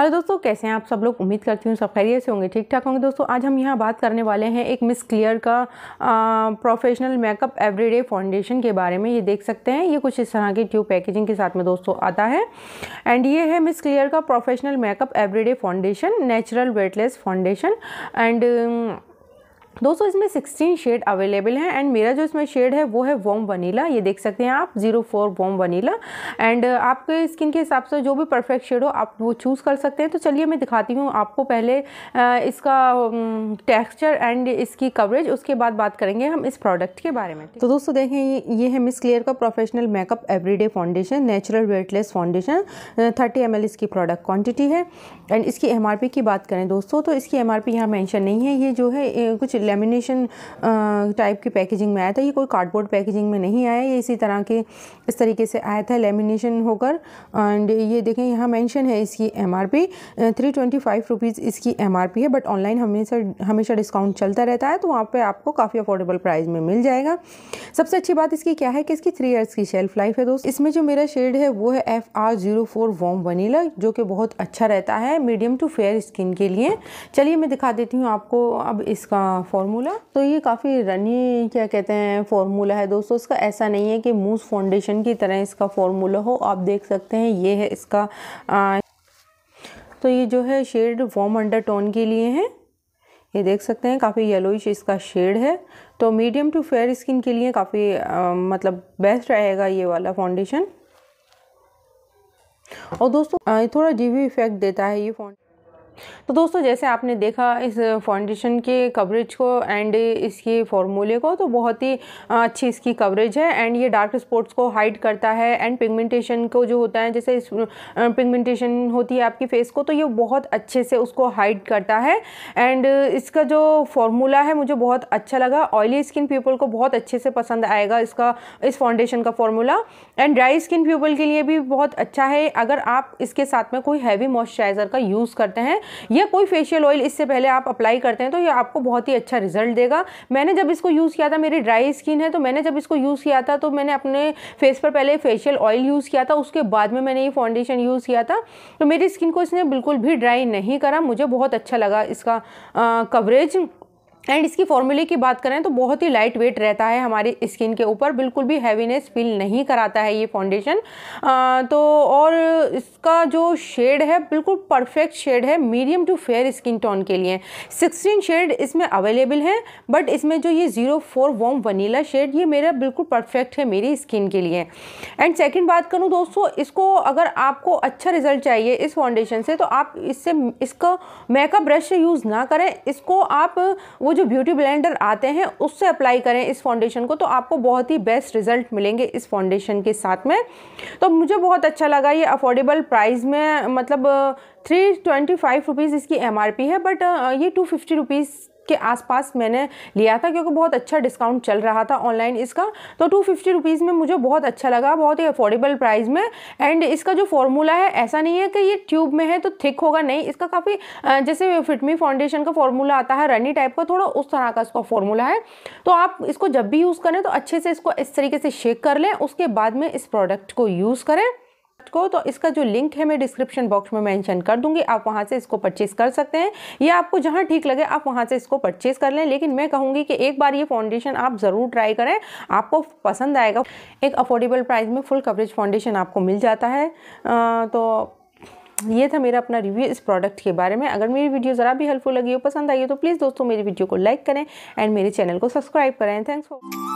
hello दोस्तों कैसे हैं आप सब लोग उम्मीद करती हूँ सब खैरियत से होंगे ठीक ठाक होंगे दोस्तों आज हम यहाँ बात करने वाले हैं एक मिस क्लियर का प्रोफेशनल मेकअप एवरीडे फाउंडेशन के बारे में ये देख सकते हैं ये कुछ इस तरह की ट्यूब पैकेजिंग के साथ में दोस्तों आता है एंड ये है मिस क्लियर का professional makeup everyday foundation natural weightless foundation and दोस्तों इसमें 16 शेड अवेलेबल हैं एंड मेरा जो इसमें शेड है वो है वॉम वनीला ये देख सकते हैं आप zero four warm vanilla and आपके स्किन के हिसाब से जो भी परफेक्ट शेड हो आप वो चूज़ कर सकते हैं तो चलिए मैं दिखाती हूँ आपको पहले uh, इसका टेक्स्चर um, एंड इसकी कवरेज उसके बाद बात करेंगे हम इस प्रोडक्ट के बारे में तो दोस्तों देखें ये है मिस क्लियर का professional makeup everyday foundation natural weightless foundation thirty M इसकी प्रोडक्ट क्वान्टिटी है एंड इसकी एम की बात करें दोस्तों तो इसकी एम आर यहाँ मैंशन नहीं है ये जो है कुछ लेमिनेशन टाइप की पैकेजिंग में आया था ये कोई कार्डबोर्ड पैकेजिंग में नहीं आया ये इसी तरह के इस तरीके से आया था लेमिनेशन होकर एंड ये देखें यहाँ मेंशन है इसकी M R P three twenty five rupees इसकी एम आर पी है बट ऑनलाइन हमेशा हमेशा डिस्काउंट चलता रहता है तो वहाँ पर आपको काफ़ी अफोर्डेबल प्राइस में मिल जाएगा सबसे अच्छी बात इसकी क्या है कि इसकी थ्री ईयर्स की शेल्फ लाइफ है दोस्त इसमें जो मेरा शेड है वो है F R zero four warm vanilla जो कि बहुत अच्छा रहता है मीडियम टू फेयर स्किन के लिए चलिए मैं दिखा देती हूँ आपको अब इसका फार्मूला तो ये काफ़ी रनी क्या कहते हैं फार्मूला है दोस्तों इसका ऐसा नहीं है कि मूस फाउंडेशन की तरह इसका फार्मूला हो आप देख सकते हैं ये है इसका आ, तो ये जो है शेड वॉम अंडर टोन के लिए हैं ये देख सकते हैं काफ़ी येलोइश इसका शेड है तो मीडियम टू फेयर स्किन के लिए काफ़ी मतलब बेस्ट रहेगा ये वाला फाउंडेशन और दोस्तों आ, थोड़ा डीवी इफेक्ट देता है ये फाउंडेशन तो दोस्तों जैसे आपने देखा इस फाउंडेशन के कवरेज को एंड इसके फार्मूले को तो बहुत ही अच्छी इसकी कवरेज है एंड ये डार्क स्पॉट्स को हाइड करता है एंड पिगमेंटेशन को जो होता है जैसे पिगमेंटेशन होती है आपकी फेस को तो ये बहुत अच्छे से उसको हाइड करता है एंड इसका जो फार्मूला है मुझे बहुत अच्छा लगा ऑयली स्किन पीपल को बहुत अच्छे से पसंद आएगा इसका इस फाउंडेशन का formula and dry skin people के लिए भी बहुत अच्छा है अगर आप इसके साथ में कोई हैवी मॉइस्चराइज़र का यूज़ करते हैं ये या कोई फेशियल ऑयल इससे पहले आप अप्लाई करते हैं तो ये आपको बहुत ही अच्छा रिजल्ट देगा मैंने जब इसको यूज़ किया था मेरी ड्राई स्किन है तो मैंने जब इसको यूज़ किया था तो मैंने अपने फेस पर पहले फेशियल ऑयल यूज़ किया था उसके बाद में मैंने ये फाउंडेशन यूज़ किया था तो मेरी स्किन को इसने बिल्कुल भी ड्राई नहीं करा मुझे बहुत अच्छा लगा इसका कवरेज एंड इसकी फॉर्मूले की बात करें तो बहुत ही लाइट वेट रहता है हमारी स्किन के ऊपर बिल्कुल भी हैवीनेस फील नहीं कराता है ये फाउंडेशन तो और इसका जो शेड है बिल्कुल परफेक्ट शेड है medium to fair skin tone के लिए सिक्सटीन शेड इसमें अवेलेबल है बट इसमें जो ये zero four warm vanilla shade ये मेरा बिल्कुल परफेक्ट है मेरी स्किन के लिए एंड सेकेंड बात करूँ दोस्तों इसको अगर आपको अच्छा रिजल्ट चाहिए इस फाउंडेशन से तो आप इससे इसका मेकअप ब्रश यूज़ ना करें इसको आप वो वो जो ब्यूटी ब्लेंडर आते हैं उससे अप्लाई करें इस फाउंडेशन को तो आपको बहुत ही बेस्ट रिजल्ट मिलेंगे इस फाउंडेशन के साथ में तो मुझे बहुत अच्छा लगा ये अफोर्डेबल प्राइस में मतलब थ्री ट्वेंटी फाइव रुपीज़ इसकी एम है बट ये टू फिफ्टी रुपीज़ के आसपास मैंने लिया था क्योंकि बहुत अच्छा डिस्काउंट चल रहा था ऑनलाइन इसका तो टू फिफ्टी रुपीज़ में मुझे बहुत अच्छा लगा बहुत ही अफोर्डेबल प्राइस में एंड इसका जो फॉर्मूला है ऐसा नहीं है कि ये ट्यूब में है तो थिक होगा नहीं इसका काफ़ी जैसे फिटमी फाउंडेशन का फॉर्मूला आता है रनी टाइप का थोड़ा उस तरह का इसका फॉर्मूला है तो आप इसको जब भी यूज़ करें तो अच्छे से इसको इस तरीके से शेक कर लें उसके बाद में इस प्रोडक्ट को यूज़ करें को तो इसका जो लिंक है मैं डिस्क्रिप्शन बॉक्स में मेंशन कर दूंगी आप वहां से इसको परचेज़ कर सकते हैं या आपको जहां ठीक लगे आप वहां से इसको परचेज़ कर लें लेकिन मैं कहूँगी कि एक बार ये फाउंडेशन आप ज़रूर ट्राई करें आपको पसंद आएगा एक अफोर्डेबल प्राइस में फुल कवरेज फाउंडेशन आपको मिल जाता है आ, तो ये था मेरा अपना रिव्यू इस प्रोडक्ट के बारे में अगर मेरी वीडियो ज़रा भी हेल्पफुल लगी हो पसंद आई हो तो प्लीज़ दोस्तों मेरी वीडियो को लाइक करें एंड मेरे चैनल को सब्सक्राइब करें थैंक्स फॉर